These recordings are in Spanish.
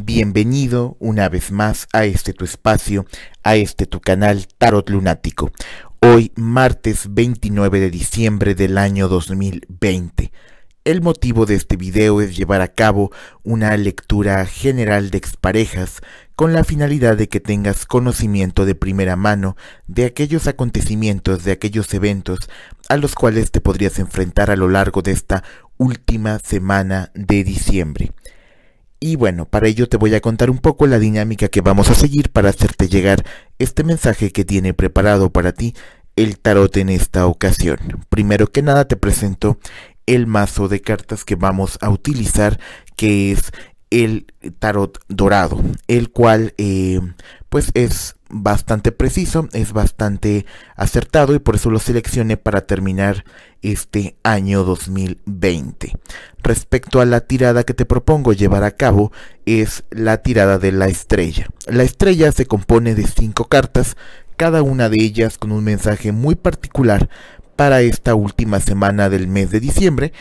Bienvenido una vez más a este tu espacio, a este tu canal Tarot Lunático. Hoy martes 29 de diciembre del año 2020. El motivo de este video es llevar a cabo una lectura general de exparejas con la finalidad de que tengas conocimiento de primera mano de aquellos acontecimientos, de aquellos eventos a los cuales te podrías enfrentar a lo largo de esta última semana de diciembre. Y bueno, para ello te voy a contar un poco la dinámica que vamos a seguir para hacerte llegar este mensaje que tiene preparado para ti el tarot en esta ocasión. Primero que nada te presento el mazo de cartas que vamos a utilizar, que es el tarot dorado, el cual eh, pues es bastante preciso, es bastante acertado y por eso lo seleccioné para terminar este año 2020. Respecto a la tirada que te propongo llevar a cabo es la tirada de la estrella. La estrella se compone de cinco cartas, cada una de ellas con un mensaje muy particular para esta última semana del mes de diciembre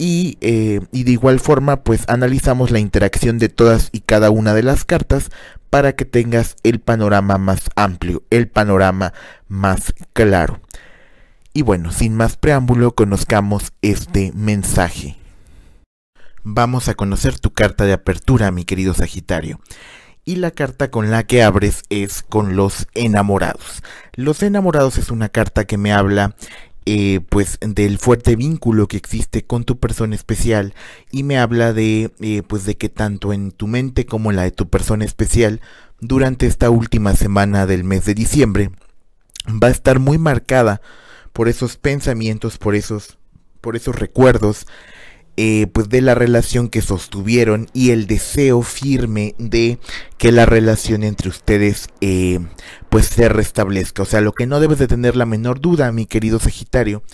eh, y, de igual forma pues analizamos la interacción de todas y cada una de las cartas para que tengas el panorama más amplio, el panorama más claro. Y bueno, sin más preámbulo, conozcamos este mensaje. Vamos a conocer tu carta de apertura, mi querido Sagitario. Y la carta con la que abres es con los enamorados. Los enamorados es una carta que me habla eh, pues del fuerte vínculo que existe con tu persona especial y me habla de eh, pues de que tanto en tu mente como en la de tu persona especial durante esta última semana del mes de diciembre va a estar muy marcada por esos pensamientos, por esos por esos recuerdos eh, pues de la relación que sostuvieron y el deseo firme de que la relación entre ustedes eh, pues se restablezca. O sea, lo que no debes de tener la menor duda, mi querido Sagitario,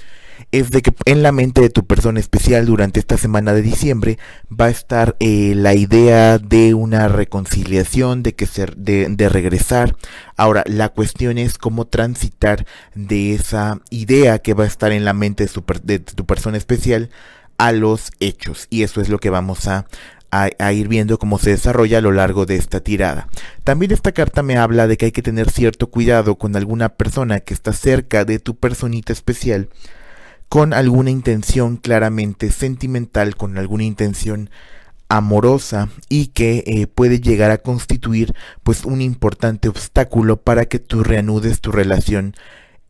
es de que en la mente de tu persona especial durante esta semana de diciembre va a estar eh, la idea de una reconciliación, de que ser, de, regresar. Ahora, la cuestión es cómo transitar de esa idea que va a estar en la mente de, de tu persona especial a los hechos. Y eso es lo que vamos a, ir viendo cómo se desarrolla a lo largo de esta tirada. También esta carta me habla de que hay que tener cierto cuidado con alguna persona que está cerca de tu personita especial, con alguna intención claramente sentimental, con alguna intención amorosa y que eh, puede llegar a constituir pues un importante obstáculo para que tú reanudes tu relación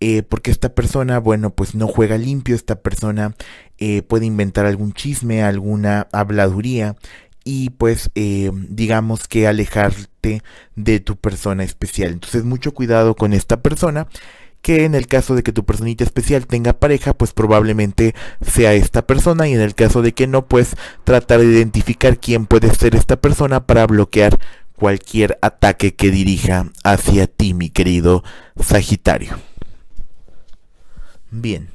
eh, porque esta persona, bueno, pues no juega limpio, esta persona eh, puede inventar algún chisme, alguna habladuría y pues eh, digamos que alejarte de tu persona especial. Entonces mucho cuidado con esta persona que en el caso de que tu personita especial tenga pareja, pues probablemente sea esta persona y en el caso de que no, pues tratar de identificar quién puede ser esta persona para bloquear cualquier ataque que dirija hacia ti, mi querido Sagitario. Bien.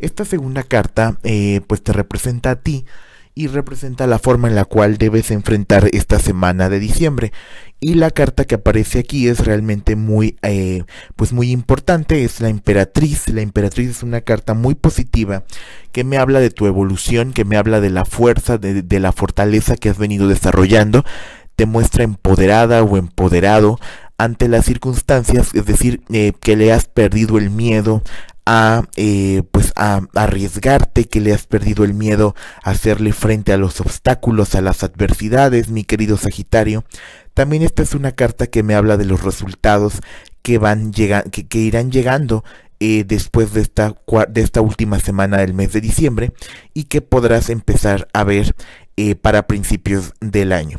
Esta segunda carta eh, pues te representa a ti y representa la forma en la cual debes enfrentar esta semana de diciembre. Y la carta que aparece aquí es realmente muy, eh, pues muy importante, es la emperatriz. La emperatriz es una carta muy positiva que me habla de tu evolución, que me habla de la fuerza, de la fortaleza que has venido desarrollando te muestra empoderada o empoderado, ante las circunstancias, es decir, eh, que le has perdido el miedo a eh, pues a arriesgarte que le has perdido el miedo a hacerle frente a los obstáculos a las adversidades mi querido Sagitario también esta es una carta que me habla de los resultados que van que, irán llegando eh, después de esta de esta última semana del mes de diciembre y que podrás empezar a ver para principios del año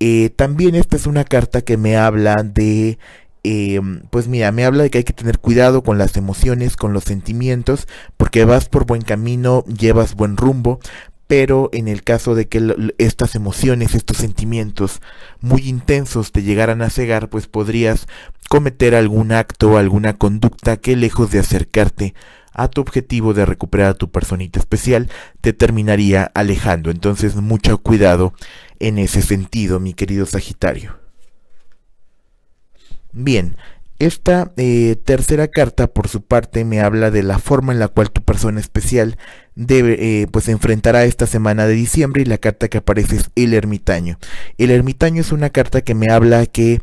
eh, también esta es una carta que me habla de em, pues mira, me habla de que hay que tener cuidado con las emociones, con los sentimientos, porque vas por buen camino, llevas buen rumbo, pero en el caso de que estas emociones, estos sentimientos muy intensos te llegaran a cegar, pues podrías cometer algún acto, alguna conducta que lejos de acercarte a tu objetivo de recuperar a tu personita especial, te terminaría alejando. Entonces, mucho cuidado en ese sentido, mi querido Sagitario. Bien, esta eh, tercera carta, por su parte, me habla de la forma en la cual tu persona especial debe, eh, pues, enfrentará esta semana de diciembre y la carta que aparece es el ermitaño. El ermitaño es una carta que me habla que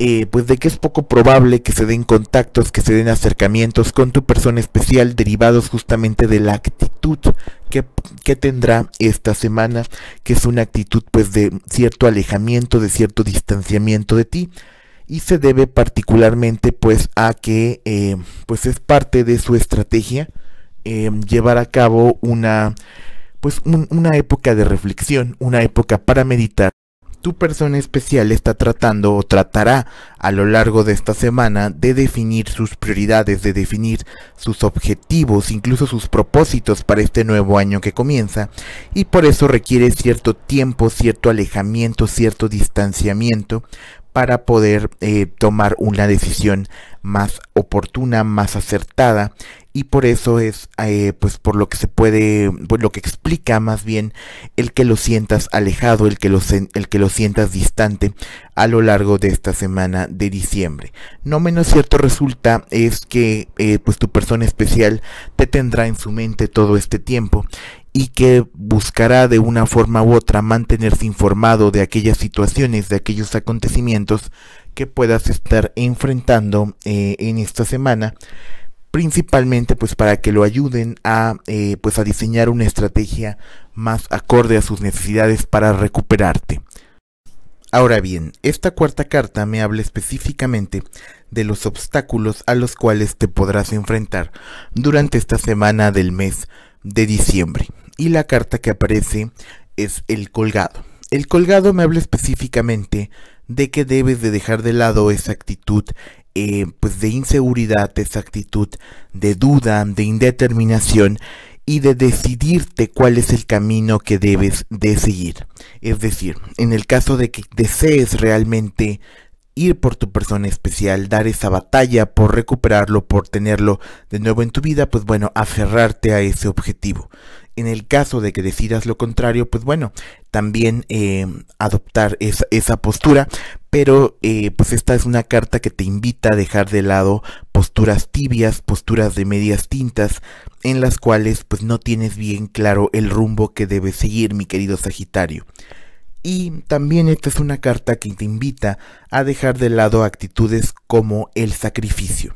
eh, pues de que es poco probable que se den contactos, que se den acercamientos con tu persona especial derivados justamente de la actitud que, tendrá esta semana, que es una actitud pues de cierto alejamiento, de cierto distanciamiento de ti. Y se debe particularmente pues a que eh, pues es parte de su estrategia em, llevar a cabo una pues una época de reflexión, una época para meditar tu persona especial está tratando o tratará a lo largo de esta semana de definir sus prioridades, de definir sus objetivos, incluso sus propósitos para este nuevo año que comienza y por eso requiere cierto tiempo, cierto alejamiento, cierto distanciamiento para poder eh, tomar una decisión más oportuna, más acertada y por eso es eh, pues por lo que se puede por lo que explica más bien el que lo sientas alejado el que lo el que lo sientas distante a lo largo de esta semana de diciembre no menos cierto resulta es que eh, pues tu persona especial te tendrá en su mente todo este tiempo y que buscará de una forma u otra mantenerse informado de aquellas situaciones, de aquellos acontecimientos que puedas estar enfrentando eh, en esta semana principalmente pues para que lo ayuden a eh, pues a diseñar una estrategia más acorde a sus necesidades para recuperarte. Ahora bien, esta cuarta carta me habla específicamente de los obstáculos a los cuales te podrás enfrentar durante esta semana del mes de diciembre. Y la carta que aparece es el colgado. El colgado me habla específicamente de que debes de dejar de lado esa actitud eh, pues de inseguridad, de esa actitud de duda, de indeterminación y de decidirte cuál es el camino que debes de seguir. Es decir, en el caso de que desees realmente ir por tu persona especial, dar esa batalla por recuperarlo, por tenerlo de nuevo en tu vida, pues bueno, aferrarte a ese objetivo. En el caso de que decidas lo contrario, pues bueno, también eh, adoptar esa postura, pero eh, pues esta es una carta que te invita a dejar de lado posturas tibias, posturas de medias tintas, en las cuales pues no tienes bien claro el rumbo que debes seguir, mi querido Sagitario. Y también esta es una carta que te invita a dejar de lado actitudes como el sacrificio.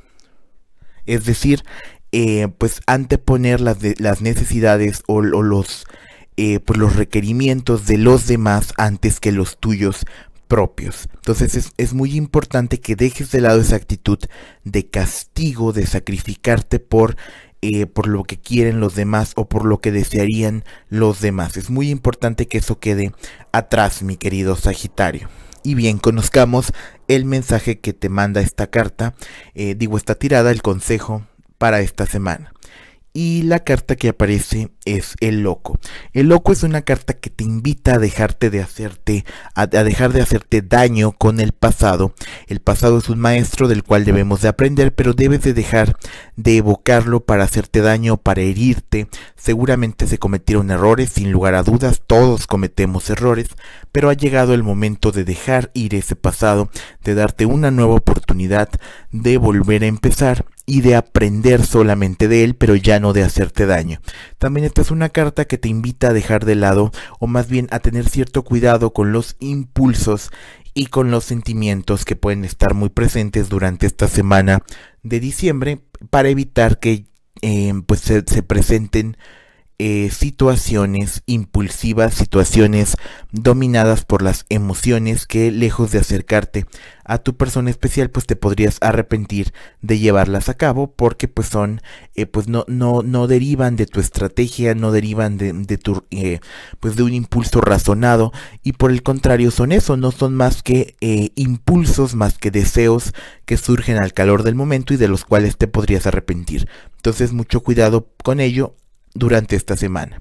Es decir, eh, pues anteponer las, las necesidades o, los, eh, pues, los requerimientos de los demás antes que los tuyos propios. Entonces es, muy importante que dejes de lado esa actitud de castigo, de sacrificarte por, eh, por lo que quieren los demás o por lo que desearían los demás. Es muy importante que eso quede atrás, mi querido Sagitario. Y bien, conozcamos el mensaje que te manda esta carta, eh, digo esta tirada, el consejo para esta semana. Y la carta que aparece es el loco. El loco es una carta que te invita a dejarte de hacerte, a, dejar de hacerte daño con el pasado. El pasado es un maestro del cual debemos de aprender, pero debes de dejar de evocarlo para hacerte daño, para herirte. Seguramente se cometieron errores, sin lugar a dudas, todos cometemos errores, pero ha llegado el momento de dejar ir ese pasado, de darte una nueva oportunidad, de volver a empezar y de aprender solamente de él, pero ya no de hacerte daño. También esta es una carta que te invita a dejar de lado, o más bien a tener cierto cuidado con los impulsos y con los sentimientos que pueden estar muy presentes durante esta semana de diciembre para evitar que eh, pues se presenten eh, situaciones impulsivas, situaciones dominadas por las emociones que lejos de acercarte a tu persona especial, pues te podrías arrepentir de llevarlas a cabo porque pues son, eh, pues no, no, no derivan de tu estrategia, no derivan de, tu, eh, pues de un impulso razonado y por el contrario son eso, no son más que impulsos, más que deseos que surgen al calor del momento y de los cuales te podrías arrepentir. Entonces mucho cuidado con ello, durante esta semana.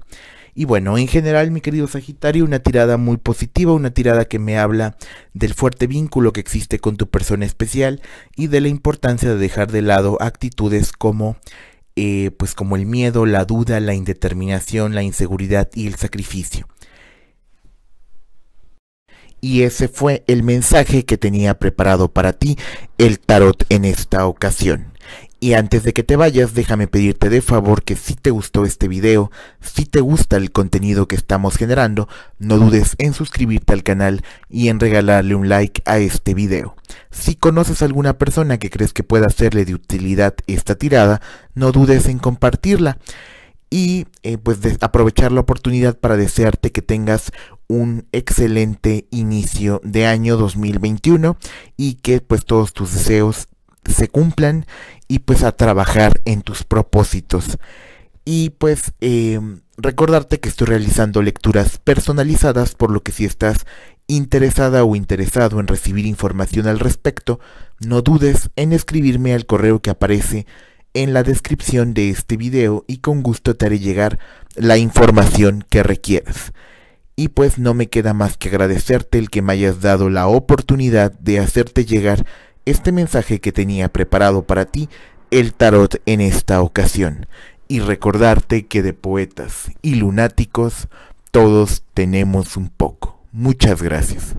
Y bueno, en general, mi querido Sagitario, una tirada muy positiva, una tirada que me habla del fuerte vínculo que existe con tu persona especial y de la importancia de dejar de lado actitudes como eh, pues como el miedo, la duda, la indeterminación, la inseguridad y el sacrificio. Y ese fue el mensaje que tenía preparado para ti el tarot en esta ocasión. Y antes de que te vayas, déjame pedirte de favor que si te gustó este video, si te gusta el contenido que estamos generando, no dudes en suscribirte al canal y en regalarle un like a este video. Si conoces a alguna persona que crees que pueda hacerle de utilidad esta tirada, no dudes en compartirla y eh, pues aprovechar la oportunidad para desearte que tengas un excelente inicio de año 2021 y que pues todos tus deseos se cumplan y pues a trabajar en tus propósitos. Y pues em, recordarte que estoy realizando lecturas personalizadas, por lo que si estás interesada o interesado en recibir información al respecto, no dudes en escribirme al correo que aparece en la descripción de este video y con gusto te haré llegar la información que requieras y pues no me queda más que agradecerte el que me hayas dado la oportunidad de hacerte llegar este mensaje que tenía preparado para ti el tarot en esta ocasión y recordarte que de poetas y lunáticos todos tenemos un poco. Muchas gracias.